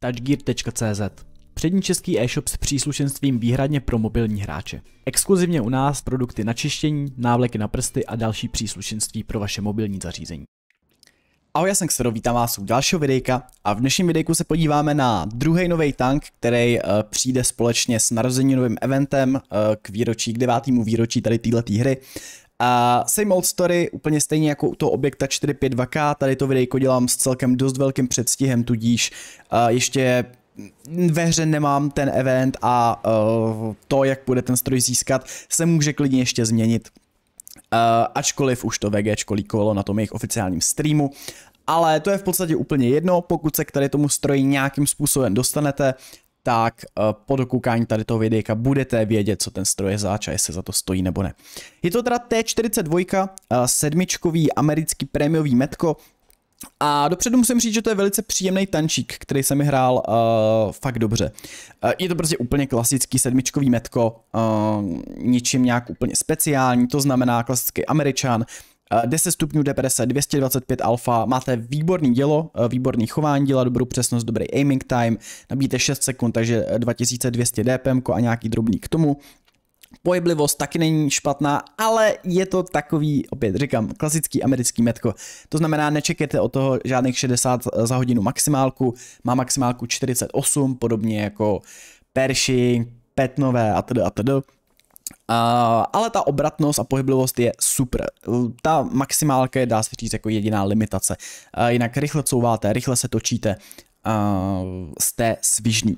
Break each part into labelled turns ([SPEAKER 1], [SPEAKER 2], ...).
[SPEAKER 1] touchgear.cz Přední český e-shop s příslušenstvím výhradně pro mobilní hráče. Exkluzivně u nás produkty na čištění, návleky na prsty a další příslušenství pro vaše mobilní zařízení. Ahoj, já jsem Xero, vítám vás u dalšího videjka a v dnešním videjku se podíváme na druhý nový tank, který uh, přijde společně s narozeninovým eventem uh, k výročí, k devátému výročí tady této hry. A same old story, úplně stejně jako u toho objekta 452K, tady to videjko dělám s celkem dost velkým předstihem, tudíž uh, ještě ve hře nemám ten event a uh, to, jak bude ten stroj získat, se může klidně ještě změnit. Uh, ačkoliv už to VG líkovalo na tom jejich oficiálním streamu, ale to je v podstatě úplně jedno, pokud se k tady tomu stroji nějakým způsobem dostanete, tak eh, po dokoukání tady toho videjka budete vědět, co ten stroj je zač a jestli za to stojí nebo ne. Je to teda T42, eh, sedmičkový americký prémiový metko, a dopředu musím říct, že to je velice příjemný tančík, který jsem hrál uh, fakt dobře. Uh, je to prostě úplně klasický sedmičkový metko, uh, ničím nějak úplně speciální, to znamená klasický američan, 10 eh, stupňů deprese, 225 alfa, máte výborný dělo, eh, výborný chování děla, dobrou přesnost, dobrý aiming time, nabíjíte 6 sekund, takže 2200 eh, DPM a nějaký drobný k tomu. Pohyblivost taky není špatná, ale je to takový, opět říkám, klasický americký metko. To znamená, nečekejte o toho žádných 60 za hodinu maximálku, má maximálku 48, podobně jako Pershing, Petnové a tedy a tedy ale ta obratnost a pohyblivost je super. Ta maximálka je, dá se říct, jako jediná limitace. jinak rychle couváte, rychle se točíte, jste svižní.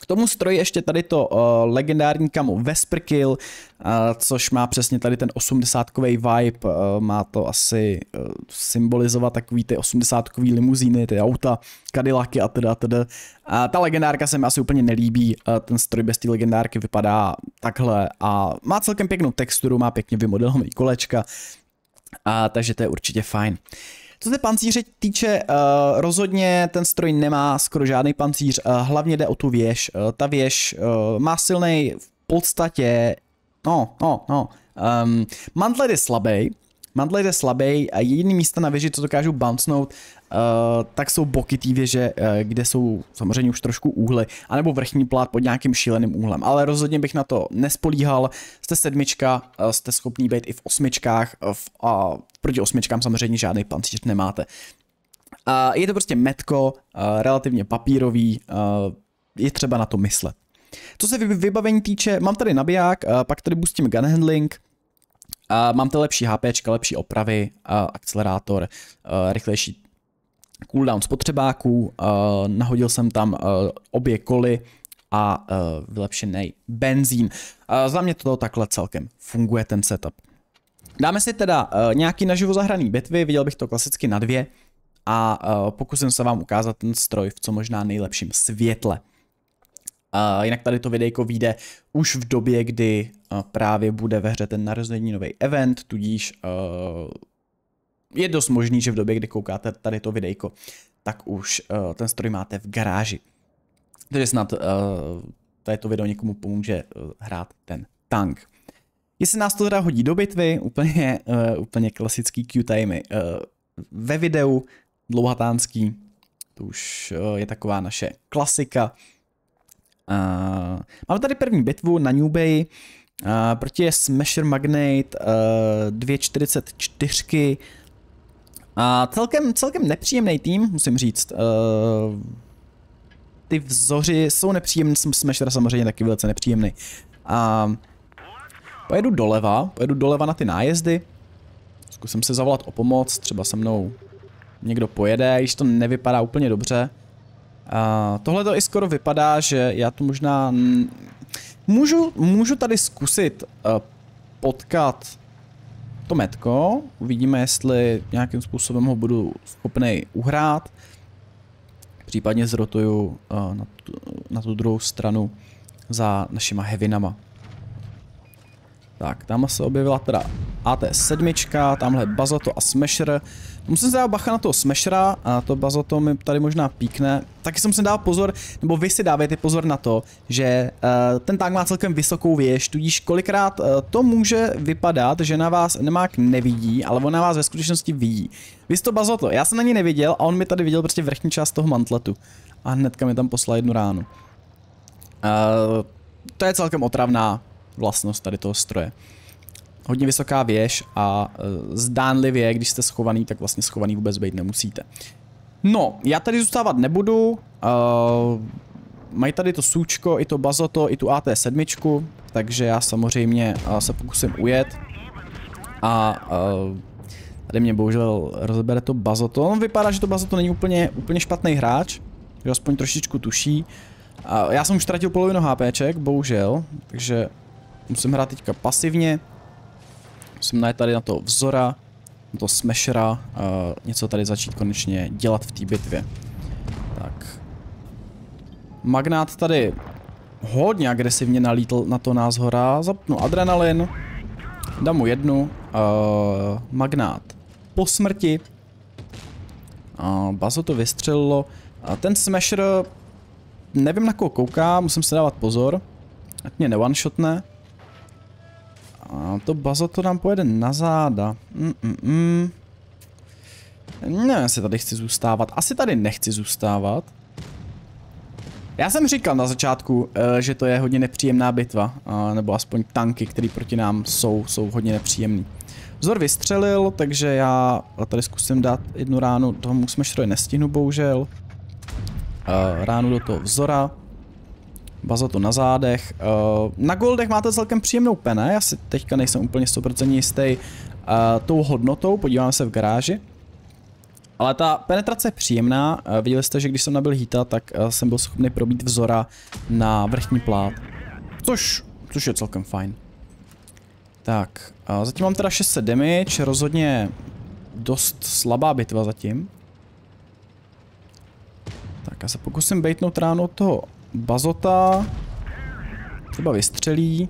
[SPEAKER 1] K tomu stroji ještě tady to uh, legendární kamu Vesperkill, uh, eh, což má přesně tady ten osmdesátkový vibe, uh, má to asi uh, symbolizovat takový ty 80-kový limuzíny, ty auta, Cadillacy a teda, teda. A ta legendárka se mi asi úplně nelíbí, uh, ten stroj bez té legendárky vypadá takhle a má celkem pěknou texturu, má pěkně vymodelovaný kolečka, a, takže to je určitě fajn. Uh, co se pancíře týče, uh, rozhodně ten stroj nemá skoro žádný pancíř, uh, hlavně jde o tu věž. Uh, ta věž uh, má silný v podstatě, no, no, no, um, ehm, Mantler je slabý, Mandle je slabý a jediný místa na věži, co dokážu bouncenout, Uh, eh, tak jsou boky té věže, uh, kde jsou samozřejmě už trošku úhly, anebo vrchní plát pod nějakým šíleným úhlem. Ale rozhodně bych na to nespolíhal. Jste sedmička, uh, jste schopný být i v osmičkách, v, a proti osmičkám samozřejmě žádný pancíř nemáte. A je to prostě metko, relativně papírový, je třeba na to myslet. Co se vybavení týče, mám tady nabiják, pak tady boostím gun handling, Uh, mám to lepší HP, lepší opravy, uh, akcelerátor, uh, rychlejší cooldown spotřebáků, uh, nahodil jsem tam uh, obě koly a uh, vylepšený benzín. Uh, za mě to takhle celkem funguje ten setup. Dáme si teda uh, nějaký naživo zahraný bitvy, viděl bych to klasicky na dvě a uh, pokusím se vám ukázat ten stroj v co možná nejlepším světle. A jinak tady to videjko vyjde už v době, kdy eh, právě bude ve hře ten nový event, tudíž eh, je dost možný, že v době, kdy koukáte tady to videjko, tak už eh, ten stroj máte v garáži. Takže snad tady to video někomu pomůže hrát ten tank. Jestli nás to teda hodí do bitvy, úplně, uh, úplně klasický Q-timey. Uh, ve videu dlouhatánský, to už uh, je taková naše klasika. Eh, máme tady první bitvu na New Bay uh, eh, proti Smasher Magnate uh, 2.44 a uh, celkem, celkem nepříjemný tým, musím říct. Uh, ty vzoři jsou nepříjemný, Smasher samozřejmě taky velice nepříjemný. Uh, pojedu doleva, pojedu doleva na ty nájezdy. Zkusím se zavolat o pomoc, třeba se mnou někdo pojede, již to nevypadá úplně dobře. Uh, Tohle to i skoro vypadá, že já to možná... Můžu, můžu tady zkusit uh, potkat to metko, uvidíme, jestli nějakým způsobem ho budu schopný uhrát. Případně zrotuju uh, na, tu, na tu druhou stranu za našima hevinama. Tak, tam se objevila teda AT7, tamhle bazoto a Smasher. Musím se dát bacha na toho Smashera a to bazoto mi tady možná píkne. Taky jsem si dal pozor, nebo vy si dávajte pozor na to, že uh, ten tank má celkem vysokou věž, tudíž kolikrát uh, to může vypadat, že na vás nemák nevidí, ale on na vás ve skutečnosti vidí. Vy jste to bazoto? já jsem na něj neviděl a on mi tady viděl prostě vrchní část toho mantletu. A hnedka mi tam poslal jednu ránu. Uh, to je celkem otravná vlastnost tady toho stroje. Hodně vysoká věž a e, zdánlivě, když jste schovaný, tak vlastně schovaný vůbec být nemusíte. No, já tady zůstávat nebudu. Uh, mají tady to sůčko, i to Bazoto, i tu AT7, takže já samozřejmě uh, se pokusím ujet. A uh, tady mě bohužel rozebere to Bazoto. On no, vypadá, že to Bazoto není úplně, úplně špatný hráč, že aspoň trošičku tuší. Uh, já jsem už ztratil polovinu HPček, bohužel, takže Musím hrát teďka pasivně. Musím najít tady na to vzora, na to smashera, uh, něco tady začít konečně dělat v té bitvě. Tak. Magnát tady hodně agresivně nalítl na to nás hora. Zapnu adrenalin. Dám mu jednu. Uh, magnát po smrti. Uh, Bazo to vystřelilo. Uh, ten smasher nevím na koho kouká, musím se dávat pozor. Ať mě ne shotne. A no, to bazo to nám pojede na záda. Mm, mm, mm. Ne, asi tady chci zůstávat. Asi tady nechci zůstávat. Já jsem říkal na začátku, eh, že to je hodně nepříjemná bitva, nebo aspoň tanky, které proti nám jsou, jsou hodně nepříjemný. Vzor vystřelil, takže já tady zkusím dát jednu ránu, toho musíme štroje nestihnu bohužel. Eh, ránu do toho vzora. Bazotu na zádech. Eh, na Goldech máte celkem příjemnou pene, já si teďka nejsem úplně 100% jistý eh, tou hodnotou, podíváme se v garáži. Ale ta penetrace je příjemná, eh, viděli jste, že když jsem nabil hita, tak jsem byl schopný probít vzora na vrchní plát. Což, což je celkem fajn. Tak, zatím mám teda 600 damage, rozhodně dost slabá bitva zatím. Tak já se pokusím bejtnout ráno od toho bazota. Třeba vystřelí.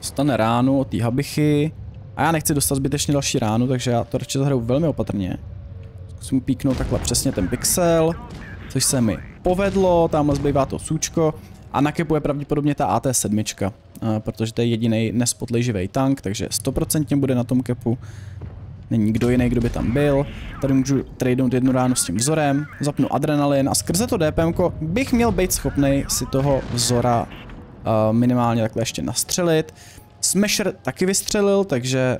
[SPEAKER 1] Stane ránu od té habichy. A já nechci dostat zbytečně další ránu, takže já to radši zahraju velmi opatrně. Zkusím píknout takhle přesně ten pixel, což se mi povedlo, tam zbývá to sůčko. A nakepuje pravděpodobně ta AT7, eh, protože to je jediný nespotlejživý tank, takže 100% bude na tom kepu. Není nikdo jiný, kdo by tam byl. Tady můžu tradenout jednu ránu s tím vzorem, zapnu adrenalin a skrze to DPM bych měl být schopný si toho vzora uh, minimálně takhle ještě nastřelit. Smasher taky vystřelil, takže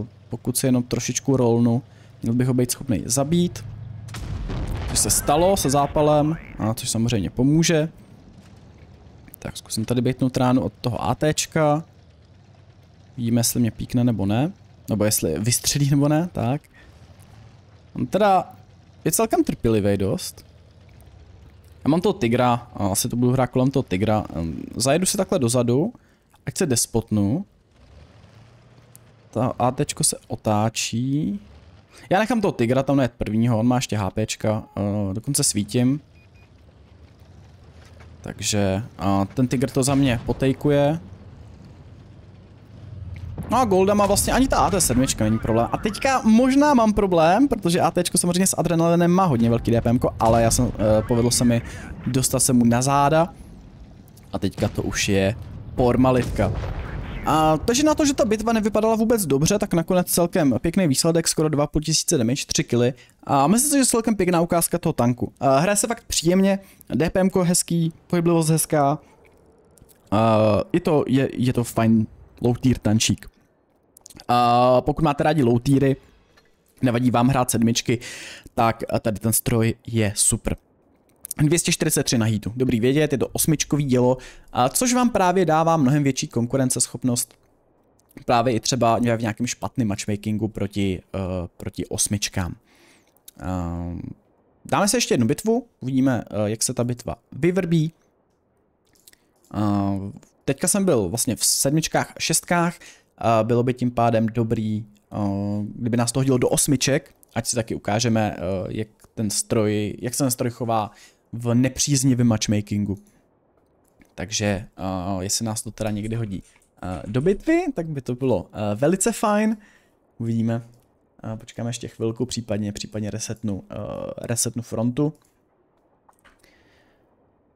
[SPEAKER 1] uh, pokud si jenom trošičku rolnu, měl bych ho být schopný zabít. Co se stalo se zápalem, a což samozřejmě pomůže. Tak zkusím tady bejtnout ránu od toho ATčka. Vidíme, jestli mě píkne nebo ne. Nebo jestli vystřelí nebo ne, tak. On teda je celkem trpělivý dost. Já mám toho tygra, asi to budu hrát kolem toho tygra. Zajedu si takhle dozadu, ať se despotnu. Ta ATčko se otáčí. Já nechám toho tygra tam net prvního, on má ještě HPčka, eh, dokonce svítím. Takže ten tygr to za mě potejkuje. No a Golda má vlastně ani ta AT7 není problém. A teďka možná mám problém, protože AT samozřejmě s adrenalinem má hodně velký DPM, ale já jsem, eh, povedlo se mi dostat se mu na záda. A teďka to už je formalitka. A, takže na to, že ta bitva nevypadala vůbec dobře, tak nakonec celkem pěkný výsledek, skoro 2,5 tisíce damage, 3 kily. A myslím si, že celkem pěkná ukázka toho tanku. A, hraje se fakt příjemně, DPM hezký, pohyblivost hezká. A, je, to, je, je to fajn low tier tančík pokud máte rádi low týry, nevadí vám hrát sedmičky, tak tady ten stroj je super. 243 na heatu, dobrý vědět, je to osmičkový dělo, což vám právě dává mnohem větší konkurenceschopnost právě i třeba v nějakém špatném matchmakingu proti, eh, proti osmičkám. Eh, dáme se ještě jednu bitvu, uvidíme, eh, jak se ta bitva vyvrbí. teďka jsem byl vlastně v sedmičkách a šestkách, bylo by tím pádem dobrý, eh, kdyby nás to hodilo do osmiček, ať si taky ukážeme, eh, jak ten stroj, jak se ten stroj chová v nepříznivém matchmakingu. Takže eh, jestli nás to teda někdy hodí do bitvy, tak by to bylo velice fajn. Uvidíme. Počkáme ještě chvilku, případně, případně resetnu, resetnu frontu.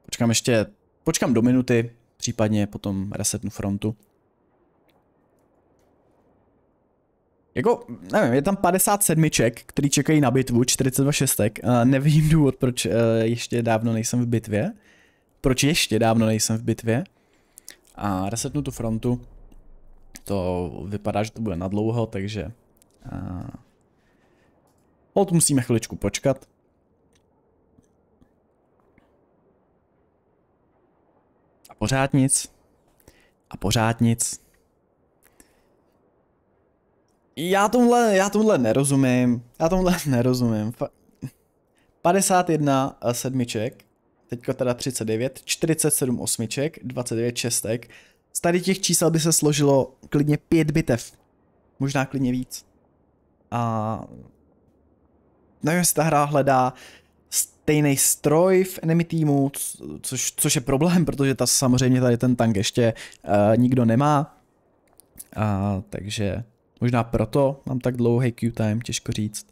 [SPEAKER 1] Počkám ještě, počkám do minuty, případně potom resetnu frontu. Jako, nevím, je tam 57 ček, který čekají na bitvu, 42 šestek. nevím důvod, proč uh, ještě dávno nejsem v bitvě. Proč ještě dávno nejsem v bitvě. A resetnu tu frontu. To vypadá, že to bude dlouho, takže... Uh, hold musíme chviličku počkat. A pořád nic. A pořád nic. Já tomhle, já tomhle nerozumím. Já tomhle nerozumím. Fa 51 eh, sedmiček, teďko teda 39, 47 osmiček, 29 šestek. Z tady těch čísel by se složilo klidně pět bitev. Možná klidně víc. A nevím, jestli ta hra hledá stejný stroj v enemy týmu, což, což je problém, protože ta samozřejmě tady ten tank ještě uh, nikdo nemá. Uh, takže Možná proto mám tak dlouhý queue time, těžko říct.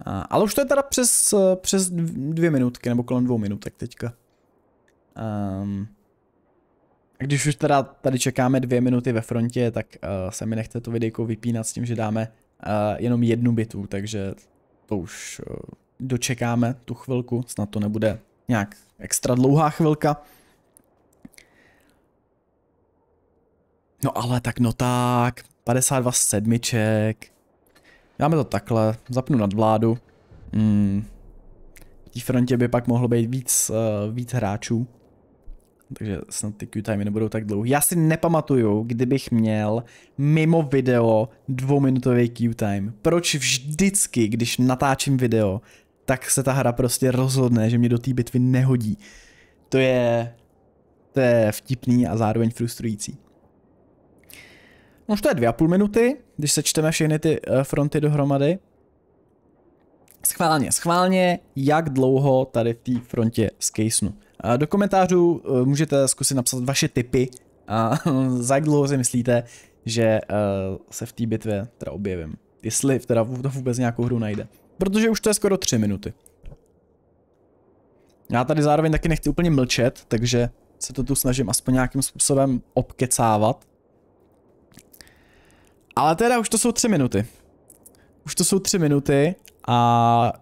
[SPEAKER 1] A, ale už to je teda přes, přes dvě minutky, nebo kolem dvou minutek teďka. Um, a když už teda tady čekáme dvě minuty ve frontě, tak uh, se mi nechce to videjko vypínat s tím, že dáme uh, jenom jednu bitvu, takže to už uh, dočekáme tu chvilku, snad to nebude nějak extra dlouhá chvilka. No ale tak no tak, 52 sedmiček. Dáme to takhle, zapnu nadvládu. Hmm. V té frontě by pak mohlo být víc, uh, víc hráčů. Takže snad ty Q timey nebudou tak dlouhé. Já si nepamatuju, kdybych měl mimo video dvouminutový Q time. Proč vždycky, když natáčím video, tak se ta hra prostě rozhodne, že mě do té bitvy nehodí. To je, to je vtipný a zároveň frustrující. No, to je dvě a půl minuty, když sečteme všechny ty eh, fronty dohromady. Schválně, schválně, jak dlouho tady v té frontě skejsnu. Eh, do komentářů eh, můžete zkusit napsat vaše tipy a za jak dlouho si myslíte, že se v té bitvě teda objevím. Jestli teda to vůbec nějakou hru najde. Protože už to je skoro tři minuty. Já tady zároveň taky nechci úplně mlčet, takže se to tu snažím aspoň nějakým způsobem obkecávat. Ale teda už to jsou tři minuty. Už to jsou tři minuty a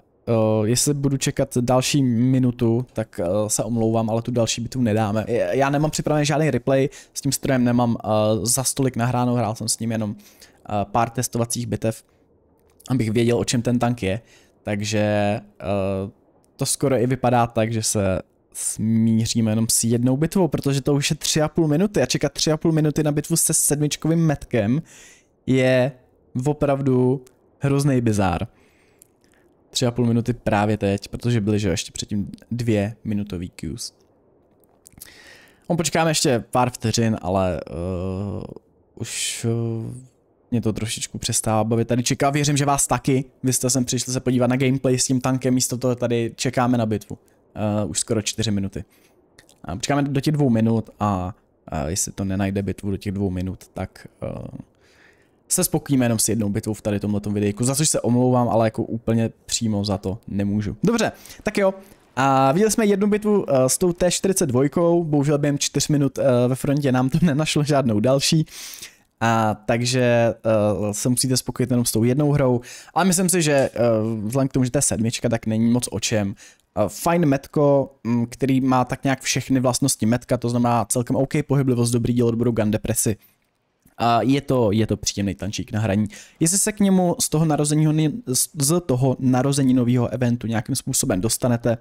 [SPEAKER 1] uh, jestli budu čekat další minutu, tak uh, se omlouvám, ale tu další bitvu nedáme. Já nemám připravený žádný replay, s tím strojem nemám uh, za stolik nahráno, hrál jsem s ním jenom uh, pár testovacích bitev, abych věděl, o čem ten tank je. Takže uh, to skoro i vypadá tak, že se smíříme jenom s jednou bitvou, protože to už je tři a půl minuty a čekat tři a půl minuty na bitvu se sedmičkovým metkem je opravdu hrozný bizár. Tři a půl minuty právě teď, protože byly, že ještě předtím dvě minutový cues. On počkáme ještě pár vteřin, ale uh, už uh, mě to trošičku přestává bavit. Tady čeká, věřím, že vás taky. Vy jste sem přišli se podívat na gameplay s tím tankem, místo toho tady čekáme na bitvu. Uh, už skoro čtyři minuty. Uh, počkáme do těch dvou minut a uh, jestli to nenajde bitvu do těch dvou minut, tak uh, se spokojíme jenom s jednou bitvou v tady tomto videjku, za což se omlouvám, ale jako úplně přímo za to nemůžu. Dobře, tak jo, a viděli jsme jednu bitvu eh, s tou T42, bohužel během 4 minut eh, ve frontě nám to nenašlo žádnou další. A takže uh, se musíte spokojit jenom s tou jednou hrou. Ale myslím si, že uh, vzhledem k tomu, že to je sedmička, tak není moc o čem. Uh, fajn metko, m, mm, který má tak nějak všechny vlastnosti metka, to znamená celkem OK pohyblivost, dobrý díl odboru gun depresi. A je to, je to příjemný tančík na hraní. Jestli se k němu z toho, narození, z toho nového eventu nějakým způsobem dostanete,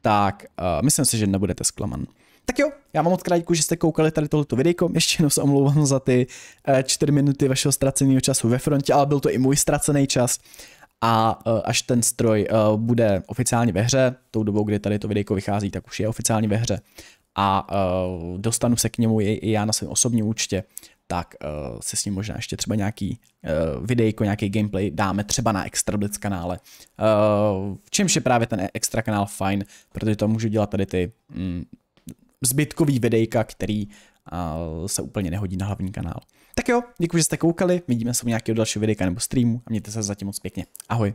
[SPEAKER 1] tak uh, myslím si, že nebudete zklaman. Tak jo, já vám moc krátku, že jste koukali tady tohleto videjko, ještě jednou se omlouvám za ty eh, čtyři minuty vašeho ztraceného času ve frontě, ale byl to i můj ztracený čas a eh, až ten stroj bude oficiálně ve hře, tou dobou, kdy tady to videjko vychází, tak už je oficiálně ve hře a dostanu se k němu i já na svém osobním účtě, tak uh, eh, si s ním možná ještě třeba nějaký uh, videjko, nějaký gameplay dáme třeba na Extra Blitz kanále. Uh, eh, v čemž je právě ten Extra kanál fajn, protože to můžu dělat tady ty mm, zbytkový videjka, který uh, se úplně nehodí na hlavní kanál. Tak jo, děkuji, že jste koukali, vidíme se u nějakého dalšího videa nebo streamu a mějte se zatím moc pěkně. Ahoj.